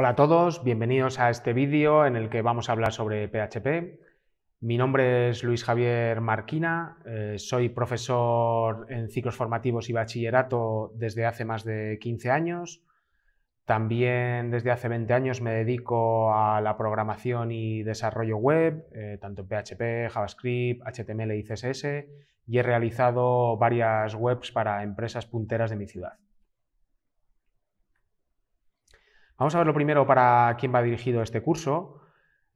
Hola a todos, bienvenidos a este vídeo en el que vamos a hablar sobre PHP. Mi nombre es Luis Javier Marquina, eh, soy profesor en ciclos formativos y bachillerato desde hace más de 15 años. También desde hace 20 años me dedico a la programación y desarrollo web, eh, tanto en PHP, JavaScript, HTML y CSS, y he realizado varias webs para empresas punteras de mi ciudad. Vamos a ver lo primero para quién va dirigido este curso.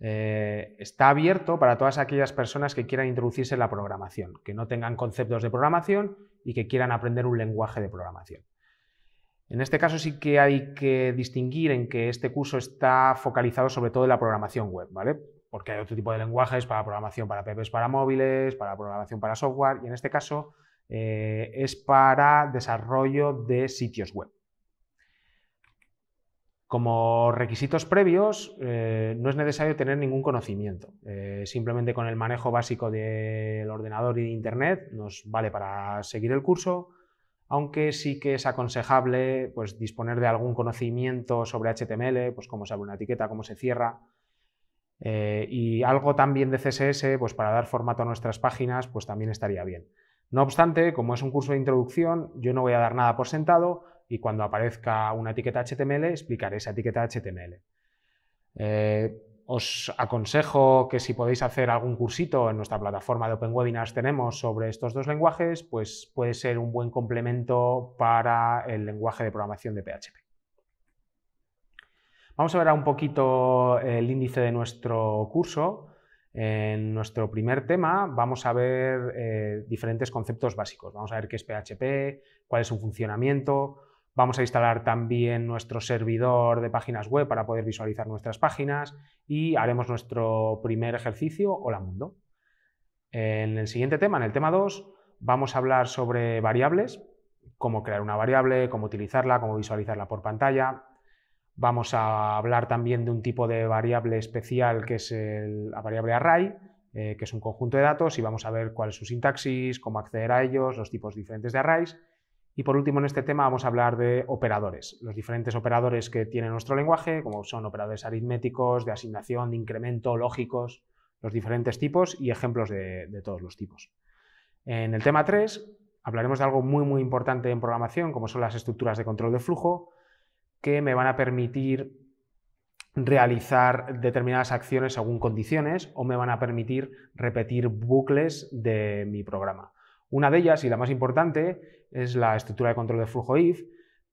Eh, está abierto para todas aquellas personas que quieran introducirse en la programación, que no tengan conceptos de programación y que quieran aprender un lenguaje de programación. En este caso sí que hay que distinguir en que este curso está focalizado sobre todo en la programación web, ¿vale? Porque hay otro tipo de lenguajes para programación para PPs para móviles, para programación para software, y en este caso eh, es para desarrollo de sitios web. Como requisitos previos, eh, no es necesario tener ningún conocimiento. Eh, simplemente con el manejo básico del ordenador y de Internet nos vale para seguir el curso, aunque sí que es aconsejable pues, disponer de algún conocimiento sobre HTML, pues cómo se abre una etiqueta, cómo se cierra, eh, y algo también de CSS, pues para dar formato a nuestras páginas, pues también estaría bien. No obstante, como es un curso de introducción, yo no voy a dar nada por sentado, y cuando aparezca una etiqueta HTML explicaré esa etiqueta HTML. Eh, os aconsejo que si podéis hacer algún cursito en nuestra plataforma de Open Webinars tenemos sobre estos dos lenguajes, pues puede ser un buen complemento para el lenguaje de programación de PHP. Vamos a ver un poquito el índice de nuestro curso. En nuestro primer tema vamos a ver eh, diferentes conceptos básicos. Vamos a ver qué es PHP, cuál es su funcionamiento, Vamos a instalar también nuestro servidor de páginas web para poder visualizar nuestras páginas y haremos nuestro primer ejercicio Hola Mundo. En el siguiente tema, en el tema 2, vamos a hablar sobre variables, cómo crear una variable, cómo utilizarla, cómo visualizarla por pantalla. Vamos a hablar también de un tipo de variable especial que es la variable array, eh, que es un conjunto de datos y vamos a ver cuál es su sintaxis, cómo acceder a ellos, los tipos diferentes de arrays y por último, en este tema vamos a hablar de operadores, los diferentes operadores que tiene nuestro lenguaje, como son operadores aritméticos, de asignación, de incremento, lógicos, los diferentes tipos y ejemplos de, todos los tipos. En el tema 3 hablaremos de algo muy muy importante en programación, como son las estructuras de control de flujo, que me van a permitir realizar determinadas acciones según condiciones o me van a permitir repetir bucles de mi programa. Una de ellas, y la más importante, es la estructura de control de flujo if,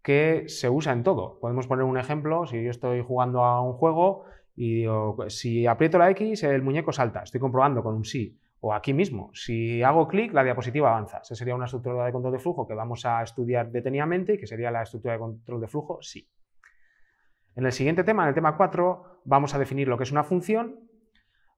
que se usa en todo. Podemos poner un ejemplo, si yo estoy jugando a un juego y si aprieto la X, el muñeco salta, estoy comprobando con un sí. O aquí mismo, si hago clic, la diapositiva avanza. Esa sería una estructura de control de flujo que vamos a estudiar detenidamente y que sería la estructura de control de flujo sí. En el siguiente tema, en el tema 4, vamos a definir lo que es una función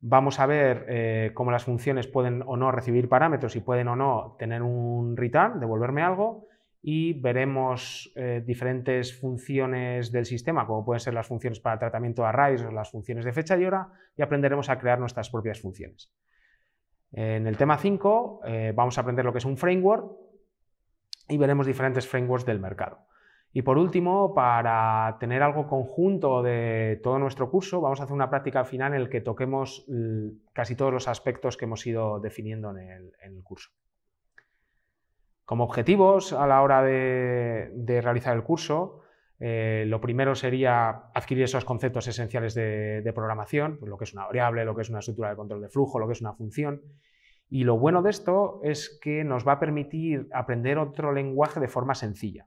Vamos a ver eh, cómo las funciones pueden o no recibir parámetros y pueden o no tener un return, devolverme algo, y veremos eh, diferentes funciones del sistema, como pueden ser las funciones para tratamiento de arrays o las funciones de fecha y hora, y aprenderemos a crear nuestras propias funciones. En el tema 5 eh, vamos a aprender lo que es un framework y veremos diferentes frameworks del mercado. Y por último, para tener algo conjunto de todo nuestro curso, vamos a hacer una práctica final en la que toquemos casi todos los aspectos que hemos ido definiendo en el, curso. Como objetivos a la hora de, realizar el curso, eh, lo primero sería adquirir esos conceptos esenciales de, programación, pues lo que es una variable, lo que es una estructura de control de flujo, lo que es una función. Y lo bueno de esto es que nos va a permitir aprender otro lenguaje de forma sencilla.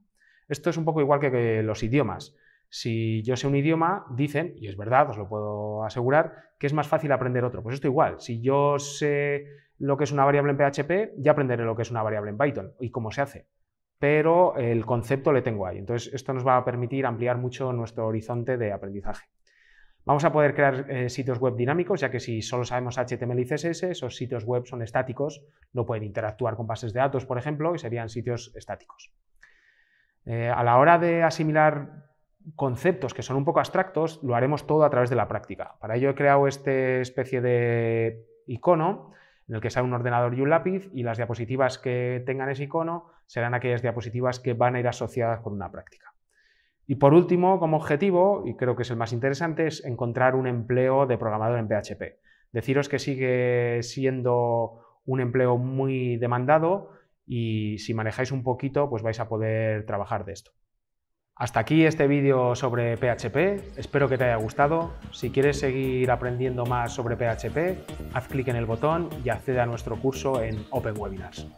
Esto es un poco igual que, los idiomas. Si yo sé un idioma, dicen, y es verdad, os lo puedo asegurar, que es más fácil aprender otro. Pues esto igual, si yo sé lo que es una variable en PHP, ya aprenderé lo que es una variable en Python y cómo se hace. Pero el concepto le tengo ahí. Entonces, esto nos va a permitir ampliar mucho nuestro horizonte de aprendizaje. Vamos a poder crear eh, sitios web dinámicos, ya que si solo sabemos HTML y CSS, esos sitios web son estáticos, no pueden interactuar con bases de datos, por ejemplo, y serían sitios estáticos. Eh, a la hora de asimilar conceptos que son un poco abstractos, lo haremos todo a través de la práctica. Para ello he creado esta especie de icono en el que sale un ordenador y un lápiz y las diapositivas que tengan ese icono serán aquellas diapositivas que van a ir asociadas con una práctica. Y por último, como objetivo, y creo que es el más interesante, es encontrar un empleo de programador en PHP. Deciros que sigue siendo un empleo muy demandado, y si manejáis un poquito, pues vais a poder trabajar de esto. Hasta aquí este vídeo sobre PHP, espero que te haya gustado. Si quieres seguir aprendiendo más sobre PHP, haz clic en el botón y accede a nuestro curso en Open Webinars.